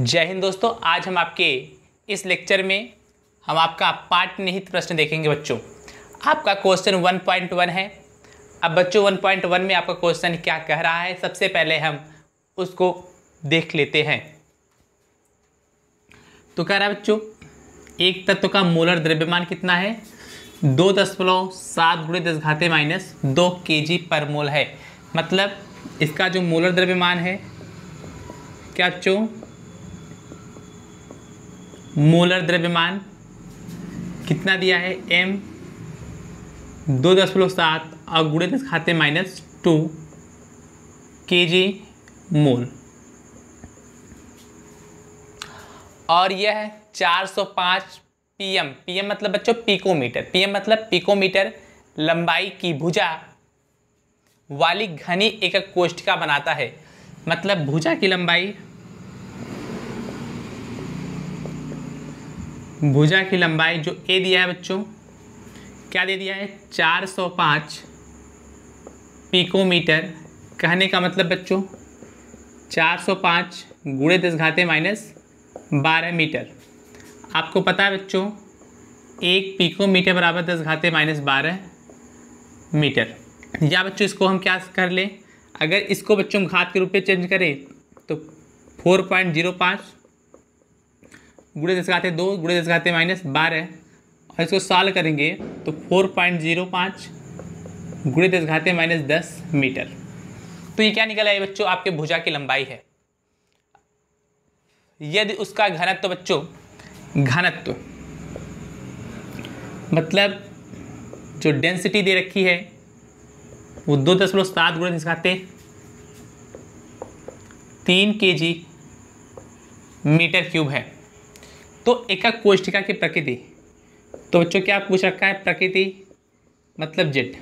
जय हिंद दोस्तों आज हम आपके इस लेक्चर में हम आपका पाठ निहित प्रश्न देखेंगे बच्चों आपका क्वेश्चन 1.1 है अब बच्चों 1.1 में आपका क्वेश्चन क्या कह रहा है सबसे पहले हम उसको देख लेते हैं तो कह रहा है बच्चों एक तत्व का मोलर द्रव्यमान कितना है दो दशमलव सात गुड़े दस घाते माइनस दो के जी पर मोल है मतलब इसका जो मोलर द्रव्यमान है क्या बच्चों मोलर द्रव्यमान कितना दिया है एम दो दशमलव सात और गुड़े दस खाते माइनस टू के जी मोल और यह है 405 पीएम पीएम मतलब बच्चों पिकोमीटर पीएम मतलब पिकोमीटर लंबाई की भुजा वाली घनी एकक कोष्ठिका बनाता है मतलब भुजा की लंबाई भुजा की लंबाई जो ए दिया है बच्चों क्या दे दिया है 405 पिकोमीटर कहने का मतलब बच्चों 405 सौ पाँच गुड़े दस घाते माइनस बारह मीटर आपको पता है बच्चों एक पिकोमीटर बराबर दस घाते माइनस बारह मीटर या बच्चों इसको हम क्या कर लें अगर इसको बच्चों घात के रूप में चेंज करें तो फोर पॉइंट जीरो पाँच गुड़े दस घाते दो गुड़े दस घाते माइनस बारह और इसको सॉल्व करेंगे तो फोर पॉइंट जीरो पाँच गुड़े दस घाते माइनस दस मीटर तो ये क्या निकला है बच्चों आपके भुजा की लंबाई है यदि उसका घनत्व तो बच्चों घनत्व तो। मतलब जो डेंसिटी दे रखी है वो दो दशमलव सात गुड़े घाते तीन के जी मीटर क्यूब है तो एकक कोष्ठिका की प्रकृति तो बच्चों क्या पूछ रखा है प्रकृति मतलब जेट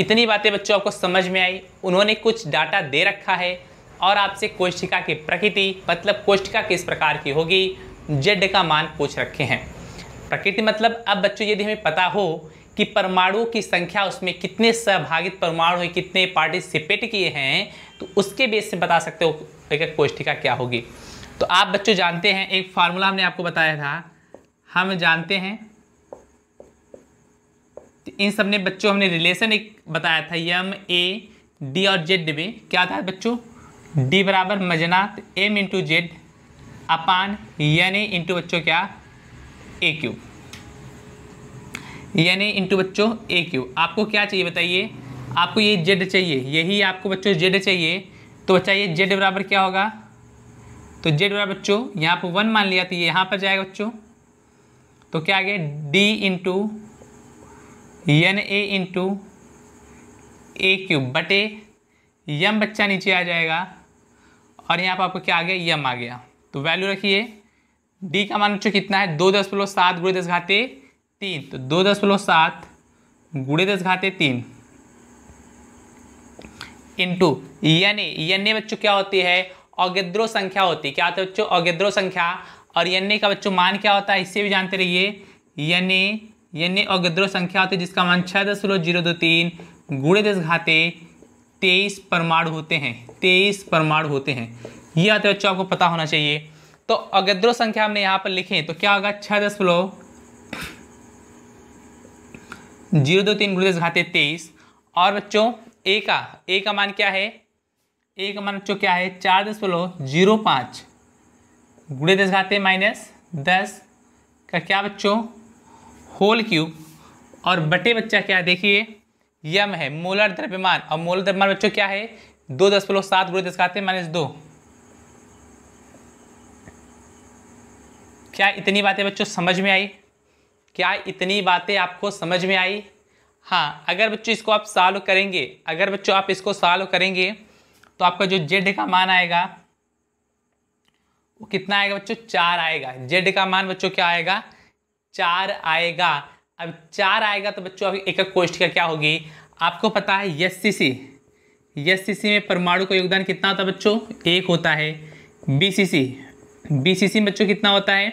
इतनी बातें बच्चों आपको समझ में आई उन्होंने कुछ डाटा दे रखा है और आपसे कोष्ठिका की प्रकृति मतलब कोष्ठिका किस प्रकार की होगी जेड का मान पूछ रखे हैं प्रकृति मतलब अब बच्चों यदि हमें पता हो कि परमाणुओं की संख्या उसमें कितने सहभागित परमाणु हैं कितने पार्टिसिपेट किए हैं तो उसके बेस से बता सकते हो एक कोष्ठिका क्या होगी तो आप बच्चों जानते हैं एक फार्मूला हमने आपको बताया था हम जानते हैं तो इन सब ने बच्चों हमने रिलेशन एक बताया था यम ए डी और जेड में क्या था बच्चों डी बराबर मजनात तो M into Z upon N A into बच्चों क्या ए क्यू यन ए इंटू बच्चों ए क्यू आपको क्या चाहिए बताइए आपको ये जेड चाहिए यही आपको बच्चों जेड चाहिए तो बच्चा ये जेड बराबर क्या होगा तो जेड बराबर बच्चों यहाँ पर वन मान लिया तो ये यहाँ पर जाएगा बच्चों तो क्या आ गया D into N A into A cube बटे यम बच्चा नीचे आ जाएगा और यहाँ पर आपको क्या आ गया यम आ गया तो वैल्यू रखिए डी का मान बच्चों कितना है दो दस प्लस सात गुड़े दस घाते तीन तो दो दस प्लस सात गुड़े दस घाते तीन into N A N A बच्चों क्या होती है अगेद्रो संख्या होती है क्या होता है बच्चों अगेद्रो संख्या और यन का बच्चों मान क्या होता है इससे भी जानते रहिए यने यने अगेद्रो संख्या होती है जिसका मान छः दशमलव जीरो दो तीन गुड़े दस घाते तेईस परमाणु होते हैं तेईस परमाणु होते हैं ये आते बच्चों आपको पता होना चाहिए तो अगेद्रो संख्या हमने यहाँ पर लिखे तो क्या होगा छः लो जीरो दो तीन गुड़े दस घाते तेईस और बच्चों ए का ए का मान क्या है ए का मान बच्चों क्या है चार दशमलव जीरो पाँच गुड़े दस घाते माइनस दस का क्या बच्चों होल क्यूब और बटे बच्चा क्या है देखिए यम है मोलर द्रव्यमान और मोलर द्रव्यमान बच्चों क्या है दो दशमलव सात गुड़े दस घाते माइनस दो क्या इतनी बातें बच्चों समझ में आई क्या इतनी बातें आपको समझ में आई हाँ अगर बच्चों इसको आप सॉल्व करेंगे अगर बच्चों आप इसको सॉल्व करेंगे तो आपका जो जेड का मान आएगा वो कितना आएगा बच्चों चार आएगा जेड का मान बच्चों क्या आएगा चार आएगा अब चार आएगा तो बच्चों अभी एक कोष्ट का क्या होगी आपको पता है यस सी सी यस सी सी में परमाणु का योगदान कितना होता है बच्चों एक होता है B C C B C सी में बच्चों कितना होता है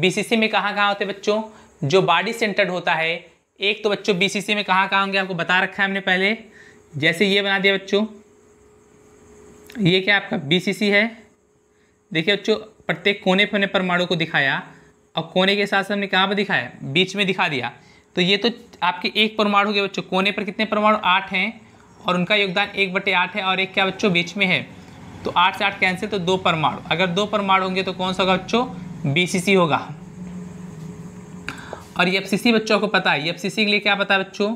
बी सी सी में कहाँ कहाँ होते बच्चों जो बॉडी सेंटर्ड होता है एक तो बच्चों बी सी सी में कहाँ कहाँ होंगे आपको बता रखा है हमने पहले जैसे ये बना दिया बच्चों ये क्या आपका बी है देखिए बच्चों प्रत्येक कोने पर परमाणु को दिखाया और कोने के साथ हमने कहाँ पर दिखाया बीच में दिखा दिया तो ये तो आपके एक परमाणु के बच्चों कोने पर कितने परमाणु आठ हैं और उनका योगदान एक बटे आठ है और एक क्या बच्चों बीच में है तो आठ से आठ कैंसिल तो दो परमाणु अगर दो परमाणु होंगे तो कौन सा होगा बच्चों बी होगा और यफ बच्चों को पता है यफ के लिए क्या पता है बच्चों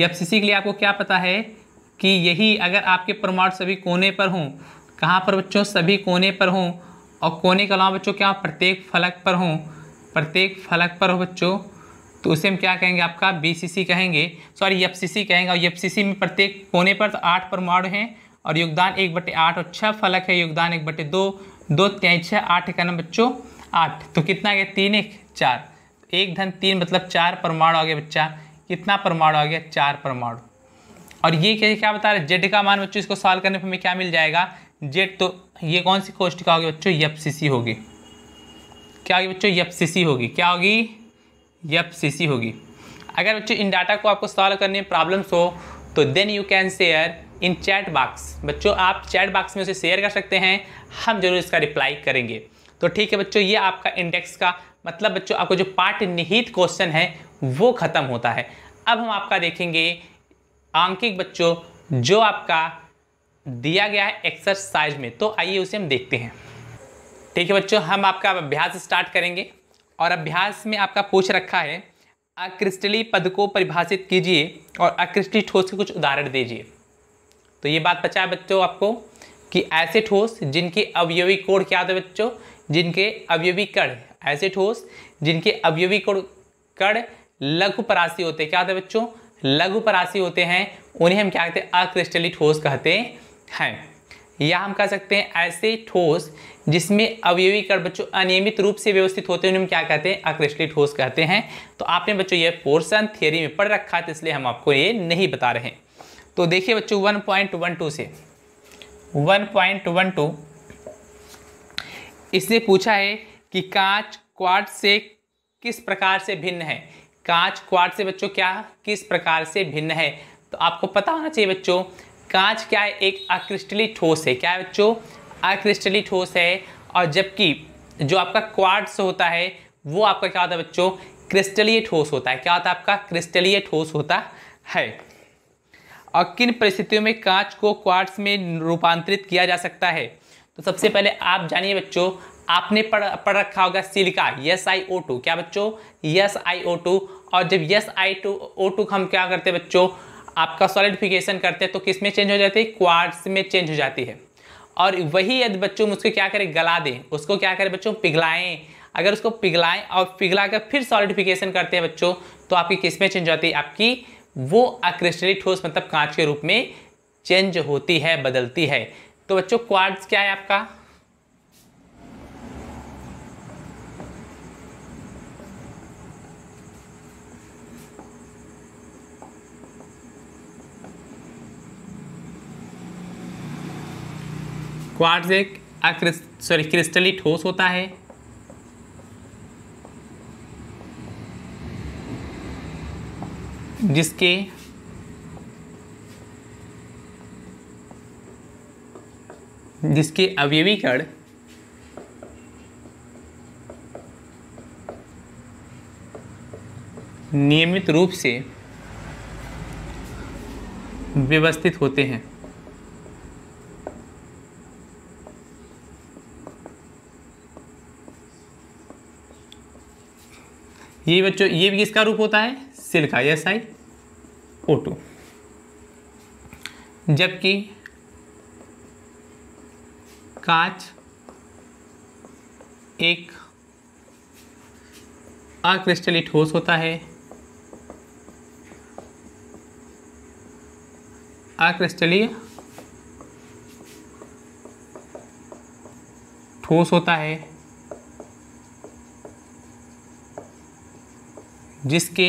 यफ के लिए आपको क्या पता है कि यही अगर आपके परमाणु सभी कोने पर हों कहाँ पर बच्चों सभी कोने पर हों और कोने के अलावा बच्चों क्या प्रत्येक फलक पर हों प्रत्येक फलक पर हो बच्चों तो उसे हम क्या कहेंगे आपका बीसीसी कहेंगे सॉरी एफ सी कहेंगे और सी में प्रत्येक कोने पर तो आठ परमाणु हैं और योगदान एक बटे आठ और छः फलक है योगदान एक बटे दो दो तेईस छः आठ इक्यानवे बच्चों आठ तो कितना गया तीन एक चार एक धन तीन मतलब चार परमाणु आ गया बच्चा कितना परमाणु आ गया चार परमाणु और ये क्या क्या बता रहे जेड का मान बच्चों इसको सॉल्व करने पर हमें क्या मिल जाएगा जेड तो ये कौन सी कोष्टिका होगी बच्चों यप होगी क्या होगी बच्चों यप होगी क्या होगी यप होगी अगर बच्चों इन डाटा को आपको सॉल्व करने में प्रॉब्लम्स हो तो then you can share in chat box बच्चों आप चैट बॉक्स में उसे शेयर कर सकते हैं हम जरूर इसका रिप्लाई करेंगे तो ठीक है बच्चों ये आपका इंडेक्स का मतलब बच्चों आपको जो पार्ट निहित क्वेश्चन है वो ख़त्म होता है अब हम आपका देखेंगे आंकिक बच्चों जो आपका दिया गया है एक्सरसाइज में तो आइए उसे हम देखते हैं ठीक है बच्चों हम आपका अभ्यास स्टार्ट करेंगे और अभ्यास में आपका पूछ रखा है अक्रिस्टली पद को परिभाषित कीजिए और अक्रिस्टली ठोस के कुछ उदाहरण दीजिए तो ये बात पता है बच्चों आपको कि ऐसे ठोस जिनके अवयवी कोण क्या होते हैं बच्चों जिनके अवयवी कण ऐसे ठोस जिनके अवयवी कोण कण लघु परासी होते हैं क्या होते हैं बच्चों लघु परासी होते हैं उन्हें हम क्या कहते हैं अक्रिस्टली ठोस कहते हैं या हम कह सकते हैं ऐसे ठोस जिसमें कर बच्चों अनियमित रूप से व्यवस्थित होते हैं उन्हें हम क्या कहते हैं अक्रिस्टली ठोस कहते हैं तो आपने बच्चों ये पोर्सन थियोरी में पढ़ रखा था तो इसलिए हम आपको ये नहीं बता रहे तो देखिए बच्चों टू से टू इसने पूछा है कि कांच क्वार्ट से किस प्रकार से भिन्न है कांच क्वार्ट से बच्चों क्या किस प्रकार से भिन्न है तो आपको पता होना चाहिए बच्चों कांच क्या है एक अक्रिस्टली ठोस है क्या है बच्चों अक्रिस्टली ठोस है और जबकि जो आपका क्वार्ट्स होता है वो आपका क्या होता है बच्चों क्रिस्टलीय ठोस होता है क्या होता है आपका क्रिस्टलीय ठोस होता है और किन परिस्थितियों में कांच को क्वार्ट्स में रूपांतरित किया जा सकता है तो सबसे पहले आप जानिए बच्चों आपने पढ़ पढ़ रखा होगा silica S I O two क्या बच्चों यस आई ओ टू और जब S I two O two हम क्या करते हैं बच्चों आपका सॉलिडिफिकेशन करते हैं तो किस में चेंज हो जाती है क्वार्ट्स में चेंज हो जाती है और वही यदि बच्चों में उसको क्या करें गला दें उसको क्या करें बच्चों पिघलाएं अगर उसको पिघलाएं और पिघला कर फिर सॉलिडिफिकेशन करते हैं बच्चों तो आपकी किस में चेंज हो जाती है आपकी वो अक्रिस्टली ठोस मतलब कांच के रूप में चेंज होती है बदलती है तो बच्चों क्वार्ट्स क्या है आपका क्वार्ट्ज एक सॉरी क्रिस्टली ठोस होता है जिसके जिसके अवयवीकरण नियमित रूप से व्यवस्थित होते हैं ये बच्चों ये भी किसका रूप होता है silica S I O two जबकि कांच एक अक्रिस्टली ठोस होता है अक्रिस्टलीय ठोस होता है जिसके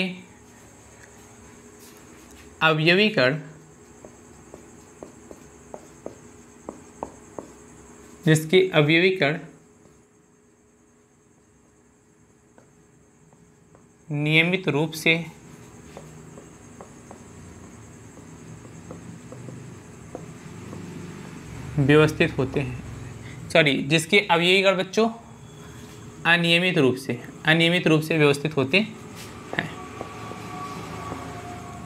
अवयवीकरण जिसके अवयवीकरण नियमित रूप से व्यवस्थित होते हैं सॉरी जिसके अवयवीकरण बच्चों अनियमित रूप से अनियमित रूप से व्यवस्थित होते हैं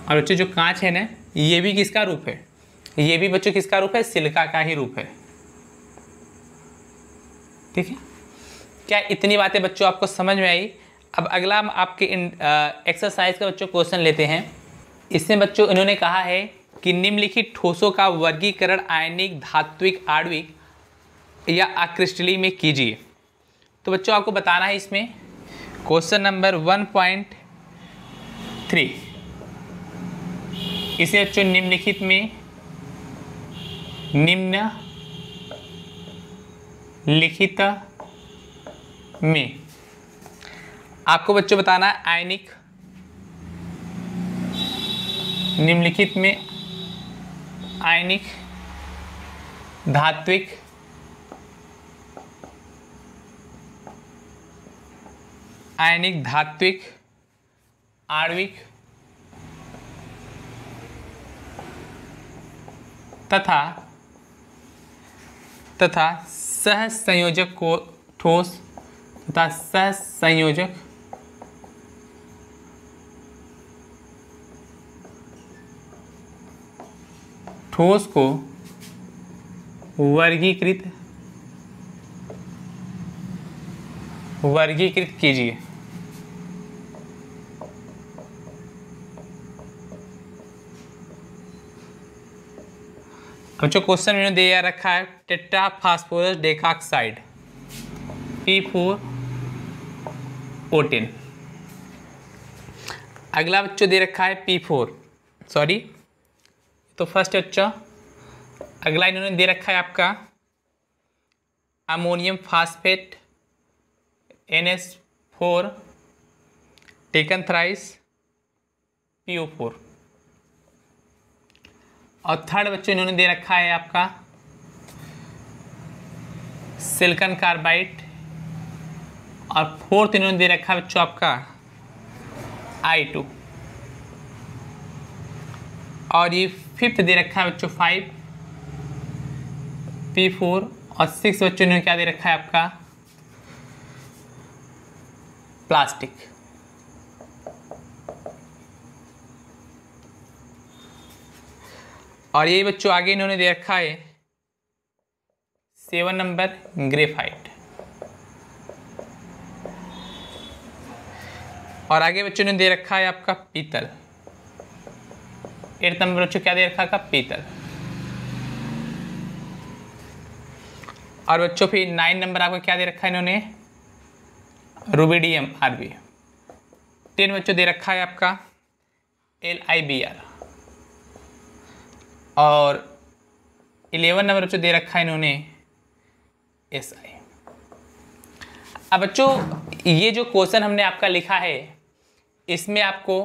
और बच्चों जो कांच है ना ये भी किसका रूप है ये भी बच्चों किसका रूप है सिल्का का ही रूप है ठीक है क्या इतनी बातें बच्चों आपको समझ में आई अब अगला हम आपके एक्सरसाइज का बच्चों क्वेश्चन लेते हैं इसमें बच्चों इन्होंने कहा है कि निम्नलिखित ठोसों का वर्गीकरण आयनिक धात्विक आणविक या आकृष्टली में कीजिए तो बच्चों आपको बताना है इसमें question number one point three इसे बच्चों निम्नलिखित में निम्न लिखित में आपको बच्चों बताना है आयनिक निम्नलिखित में आयनिक धात्विक आयनिक धात्विक आणविक तथा तथा सहसंयोजक को ठोस तथा सहसंयोजक ठोस को वर्गीकृत वर्गीकृत कीजिए बच्चों क्वेश्चन इन्होंने दिया रखा है tetra phosphorus decaoxide P four प्रोटीन अगला बच्चों दे रखा है पी फोर सॉरी तो फर्स्ट बच्चों अगला इन्होंने दे रखा है आपका ammonium phosphate N S four taken thrice P O four और थर्ड बच्चों इन्होंने दे रखा है आपका सिल्कन कार्बाइड और फोर्थ इन्होंने दे रखा है बच्चों आपका आई टू और ये फिफ्थ दे रखा है बच्चों फाइव पी फोर और सिक्स बच्चों ने क्या दे रखा है आपका प्लास्टिक और ये बच्चों आगे इन्होंने दे रखा है सेवन नंबर ग्रेफाइट और आगे बच्चों ने दे रखा है आपका पीतल एट नंबर बच्चों क्या दे रखा है पीतल और बच्चों फिर नाइन नंबर आपको क्या दे रखा है इन्होंने रूबीडियम आरबी टेन बच्चों दे रखा है आपका एल आई बी आर और इलेवन नंबर बच्चों दे रखा है इन्होंने एस आई अब बच्चों ये जो क्वेश्चन हमने आपका लिखा है इसमें आपको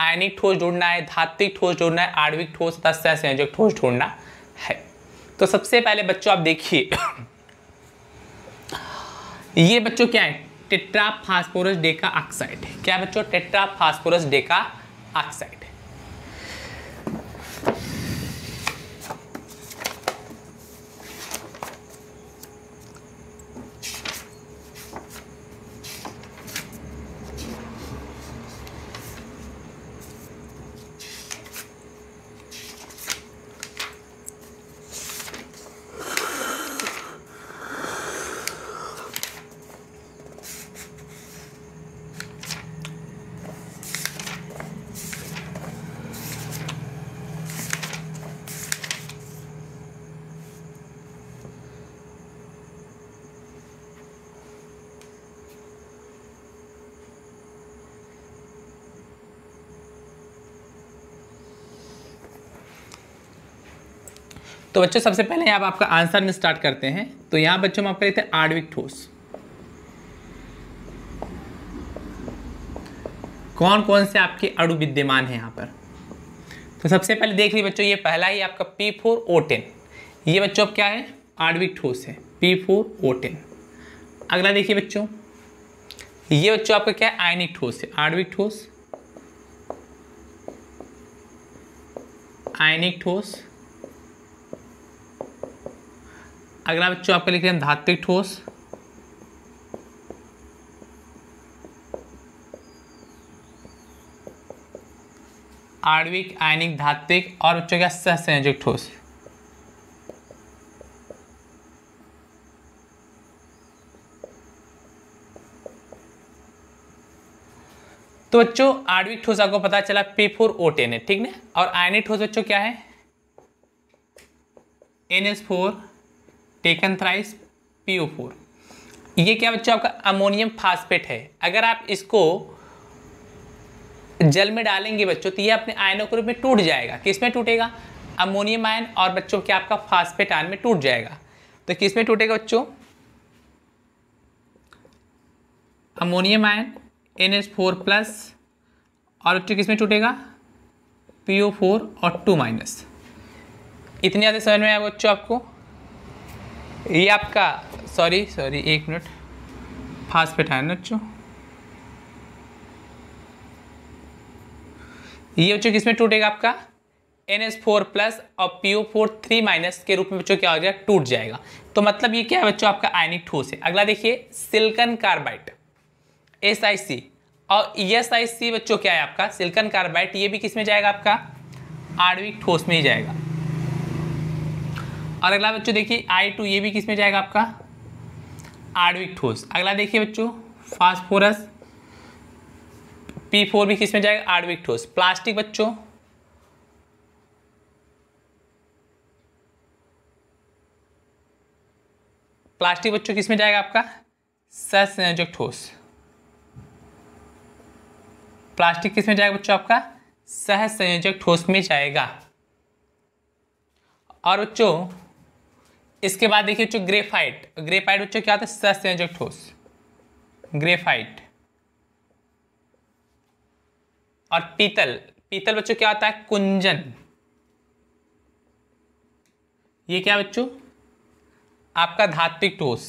आयनिक ठोस ढूंढना है धात्विक ठोस ढूंढना है आणविक ठोस तथा संयोजक ठोस ढूंढना है तो सबसे पहले बच्चों आप देखिए ये बच्चों क्या है टेट्रा फास्फोरस डेका ऑक्साइड क्या बच्चों टेट्रा फास्फोरस डेका ऑक्साइड तो बच्चों सबसे पहले आप आपका आंसर में स्टार्ट करते हैं तो यहाँ बच्चों हम आपका लेते हैं आणविक ठोस कौन कौन से आपके अड़ु विद्यमान है यहां पर तो सबसे पहले देख लीजिए बच्चों ये पहला ही आपका पी फोर ओ टेन ये बच्चों क्या है आणविक ठोस है पी फोर ओ टेन अगला देखिए बच्चों ये बच्चों आपका क्या है आयनिक ठोस है आणविक ठोस आयनिक ठोस अगला बच्चों आपके लिख रहे हैं धात्विक ठोस आणविक आयनिक धात्विक और बच्चों क्या सहसंयोजक ठोस तो बच्चों आणविक ठोस आपको पता चला पे फोर ओ टेन है ठीक ना और आयनिक ठोस बच्चों क्या है N S four taken thrice P O four ये क्या बच्चों आपका अमोनियम फास्फेट है अगर आप इसको जल में डालेंगे बच्चों तो ये अपने आयनों के रूप में टूट जाएगा किस में टूटेगा अमोनियम आयन और बच्चों क्या आपका फास्फेट आयन में टूट जाएगा तो किस में टूटेगा बच्चों ammonium ion N H four plus और बच्चों किस में टूटेगा पी ओ फोर और टू माइनस इतने ज़्यादा समझ में आया बच्चों आपको ये आपका सॉरी सॉरी एक मिनट फास्फेट आयन बच्चों ये बच्चों किसमें टूटेगा आपका एन एस फोर प्लस और P O four three minus के रूप में बच्चों क्या हो जाएगा टूट जाएगा तो मतलब ये क्या है बच्चों आपका आयनिक ठोस है अगला देखिए silicon carbide S I C और एस आई सी बच्चों क्या है आपका सिल्कन कार्बाइट ये भी किस में जाएगा आपका आणविक ठोस में ही जाएगा और अगला बच्चों देखिए आई टू ये भी किस में जाएगा आपका आडविक ठोस अगला देखिए बच्चों फास्फोरस पी फोर भी किस में जाएगा आडविक ठोस प्लास्टिक बच्चों प्लास्टिक बच्चों किस में जाएगा आपका ससंयोजक ठोस प्लास्टिक किस में जाएगा बच्चों आपका सहसंयोजक ठोस में जाएगा और बच्चों इसके बाद देखिए बच्चों ग्रेफाइट ग्रेफाइट बच्चों क्या होता है सस्यंजक ठोस ग्रेफाइट और पीतल पीतल बच्चों क्या होता है कुंजन ये क्या बच्चों आपका धात्विक ठोस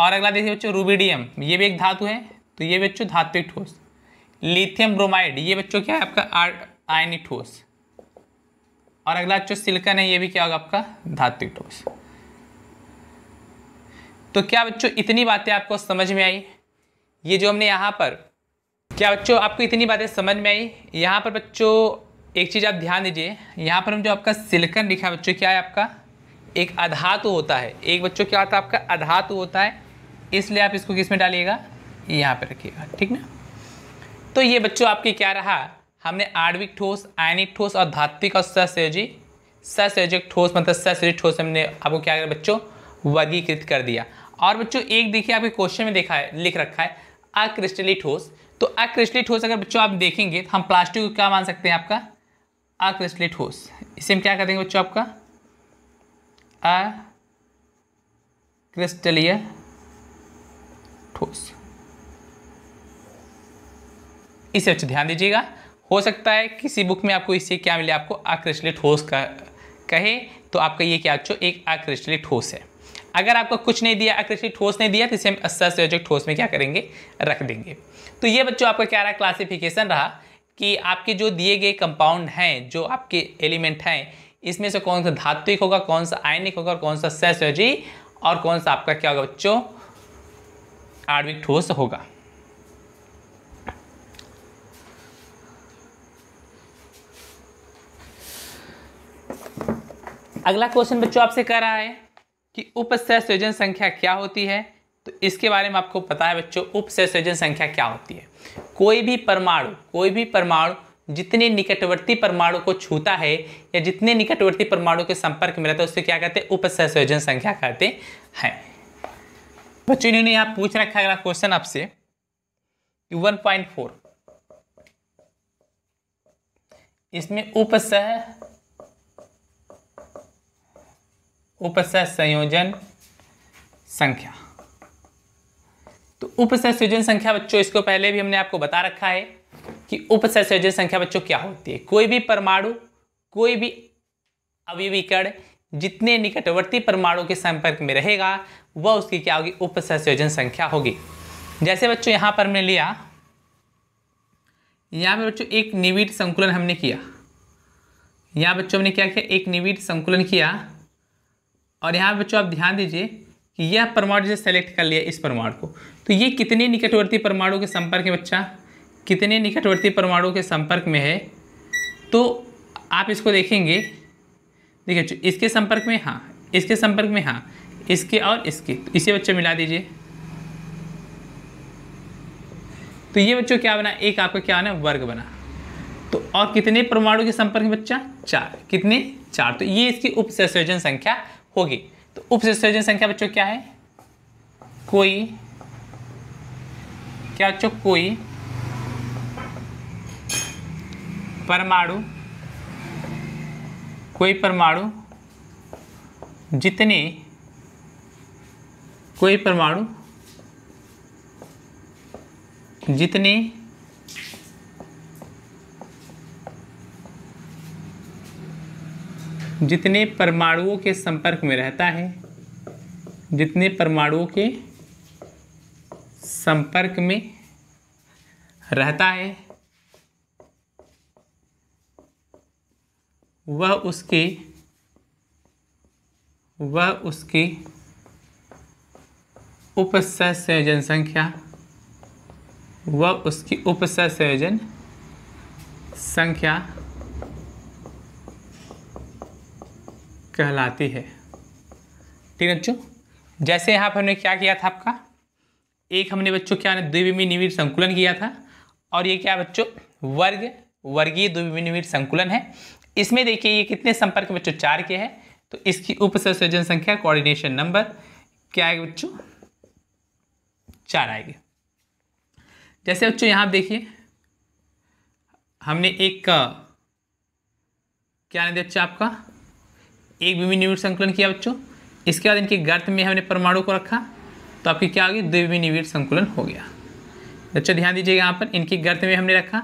और अगला देखिए बच्चों रूबिडियम ये भी एक धातु है तो ये बच्चों धात्विक ठोस लिथियम ब्रोमाइड ये बच्चों क्या है आपका आयनिक ठोस और अगला जो सिलिकन है ये भी क्या होगा आपका धातु ठोस तो क्या बच्चों इतनी बातें आपको समझ में आई ये जो हमने यहाँ पर क्या बच्चों आपको इतनी बातें समझ में आई यहाँ पर बच्चों एक चीज़ आप ध्यान दीजिए यहाँ पर हम जो आपका सिलिकन लिखा बच्चों क्या है आपका एक अधातु होता है एक बच्चों क्या होता है आपका अधातु होता है इसलिए आप इसको किस में डालिएगा यहाँ पर रखिएगा ठीक ना तो ये बच्चों आपके क्या रहा हमने आणविक ठोस आयनिक ठोस और धात्विक और सहसयोजी सहसयोजक ठोस मतलब सहसयोजी ठोस हमने आपको क्या करें बच्चों वर्गीकृत कर दिया और बच्चों एक देखिए आपके क्वेश्चन में देखा है लिख रखा है अक्रिस्टली ठोस तो अक्रिस्टली ठोस अगर बच्चों आप देखेंगे तो हम प्लास्टिक को क्या मान सकते हैं आपका अक्रिस्टली ठोस इसे हम क्या कर देंगे बच्चों आपका अक्रिस्टलीय ठोस इसे बच्चों ध्यान दीजिएगा हो सकता है किसी बुक में आपको इससे क्या मिले आपको अक्रिस्टलेट ठोस का कहे तो आपका ये क्या बच्चों एक अक्रिस्टलेट ठोस है अगर आपको कुछ नहीं दिया अक्रिस्टलेट ठोस नहीं दिया तो इसे हम से ठोस में क्या करेंगे रख देंगे तो ये बच्चों आपका क्या रहा क्लासिफिकेशन रहा कि आपके जो दिए गए कंपाउंड हैं जो आपके एलिमेंट हैं इसमें से कौन सा धात्विक होगा कौन सा आयनिक होगा और कौन सा सहसोजी और कौन सा आपका क्या होगा बच्चों आणविक ठोस होगा अगला क्वेश्चन बच्चों आपसे कह रहा है कि उपसय संयोजन संख्या क्या होती है तो इसके बारे में आपको पता है बच्चों उपसय संयोजन संख्या क्या होती है कोई भी परमाणु कोई भी परमाणु जितने निकटवर्ती परमाणु को छूता है या जितने निकटवर्ती परमाणु के संपर्क में रहता है उससे क्या कहते हैं उपसय संयोजन संख्या कहते हैं बच्चों इन्होंने यहाँ पूछ रखा अगला क्वेश्चन आपसे वन पॉइंट फोर इसमें उपसह उपसह संयोजन संख्या तो उपसह संयोजन संख्या बच्चों इसको पहले भी हमने आपको बता रखा है कि उपसह संयोजन संख्या बच्चों क्या होती है कोई भी परमाणु कोई भी अभिवीकरण जितने निकटवर्ती परमाणु के संपर्क में रहेगा वह उसकी क्या होगी उपसह संयोजन संख्या होगी जैसे बच्चों यहां पर हमने लिया यहां पर बच्चों एक निविड संकुलन हमने किया यहाँ बच्चों हमने क्या किया एक निविड संकुलन किया और यहाँ बच्चों आप ध्यान दीजिए कि यह परमाणु जैसे सेलेक्ट कर लिया इस परमाणु को तो ये कितने निकटवर्ती परमाणु के संपर्क में बच्चा कितने निकटवर्ती परमाणु के संपर्क में है तो आप इसको देखेंगे देखिए इसके संपर्क में हाँ इसके संपर्क में हाँ इसके और इसके तो इसे बच्चों मिला दीजिए तो ये बच्चों क्या बना एक आपका क्या बना वर्ग बना तो और कितने परमाणु के संपर्क में बच्चा चार कितने चार तो ये इसकी उपसंयोजन संख्या होगी तो उपसंसर्जन संख्या बच्चों क्या है कोई क्या बच्चों कोई परमाणु कोई परमाणु जितने कोई परमाणु जितने जितने परमाणुओं के संपर्क में रहता है जितने परमाणुओं के संपर्क में रहता है वह उसके वह उसकी उपसंयोजन संख्या वह उसकी उपसंयोजन संख्या कहलाती है ठीक है बच्चों जैसे यहाँ पर हमने क्या किया था आपका एक हमने बच्चों क्या द्विविमी निविर संकुलन किया था और ये क्या बच्चों वर्ग वर्गीय द्विविमी निविर संकुलन है इसमें देखिए ये कितने संपर्क बच्चों चार के हैं तो इसकी उपसंयोजन संख्या कोऑर्डिनेशन नंबर क्या आएगा बच्चों चार आएगी जैसे बच्चों यहाँ देखिए हमने एक क्या नहीं बच्चा आपका एक विभिन्न निविड़ संकुलन किया बच्चों इसके बाद इनके गर्त में हमने परमाणु को रखा तो आपकी क्या होगी द्विविभिन्न निविड़ संकुलन हो गया बच्चों ध्यान दीजिएगा यहाँ पर इनके गर्त में हमने रखा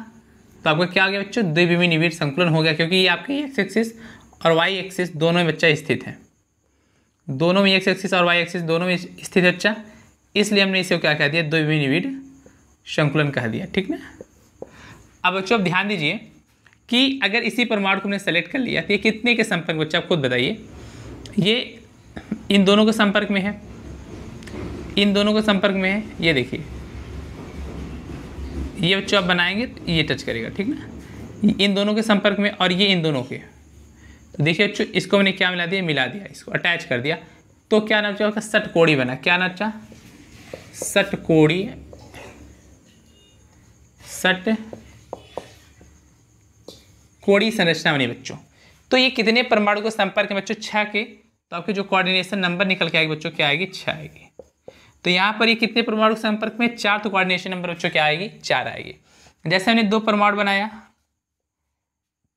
तो आपका क्या हो गया बच्चों द्विविभिन्न निविड़ संकुलन हो गया क्योंकि ये आपके एक्स एक्सिस और वाई एक्सिस दोनों में बच्चा स्थित है दोनों में एक्स एक्सिस और वाई एक्सिस दोनों में स्थित बच्चा इसलिए हमने इसे क्या कह दिया द्विविभिन्न निविड़ संकुलन कह दिया ठीक ना अब बच्चों अब ध्यान दीजिए कि अगर इसी परमाणु को हमने सेलेक्ट कर लिया तो ये कितने के संपर्क बच्चे आप खुद बताइए ये इन दोनों के संपर्क में है इन दोनों के संपर्क में है ये देखिए ये बच्चों आप बनाएंगे तो ये टच करेगा ठीक ना इन दोनों के संपर्क में और ये इन दोनों के तो देखिए बच्चों इसको मैंने क्या मिला दिया मिला दिया इसको अटैच कर दिया तो क्या नाम चाहिए सट कोड़ी बना क्या नाम सट कोड़ी सट कोड़ी संरचना बनी बच्चों तो ये कितने परमाणु के संपर्क में बच्चों छः के तो आपके जो कोऑर्डिनेशन नंबर निकल के आएगी बच्चों क्या आएगी छः आएगी तो यहाँ पर ये कितने परमाणु के संपर्क में चार तो कोऑर्डिनेशन नंबर बच्चों क्या आएगी चार आएगी जैसे हमने दो परमाणु बनाया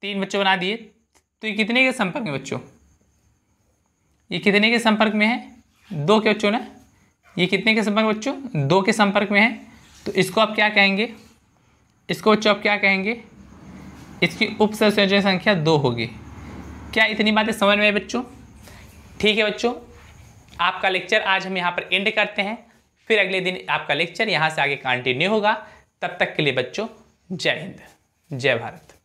तीन बच्चों बना दिए तो ये कितने के संपर्क में बच्चों ये कितने के संपर्क में है दो के बच्चों ने ये कितने के संपर्क में बच्चों दो के संपर्क में है तो इसको आप क्या कहेंगे इसको बच्चों आप क्या कहेंगे इसकी उप संयोजक संख्या दो होगी क्या इतनी बातें समझ में बच्चों ठीक है बच्चों आपका लेक्चर आज हम यहाँ पर एंड करते हैं फिर अगले दिन आपका लेक्चर यहाँ से आगे कंटिन्यू होगा तब तक के लिए बच्चों जय हिंद जय भारत